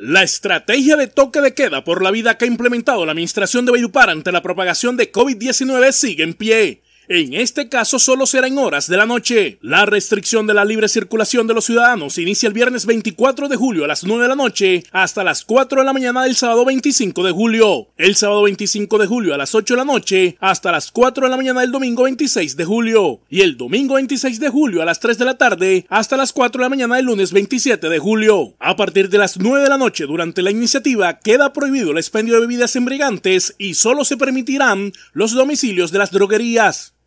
La estrategia de toque de queda por la vida que ha implementado la administración de Bayupar ante la propagación de COVID-19 sigue en pie. En este caso solo será en horas de la noche. La restricción de la libre circulación de los ciudadanos inicia el viernes 24 de julio a las 9 de la noche hasta las 4 de la mañana del sábado 25 de julio. El sábado 25 de julio a las 8 de la noche hasta las 4 de la mañana del domingo 26 de julio. Y el domingo 26 de julio a las 3 de la tarde hasta las 4 de la mañana del lunes 27 de julio. A partir de las 9 de la noche durante la iniciativa queda prohibido el expendio de bebidas embriagantes y solo se permitirán los domicilios de las droguerías.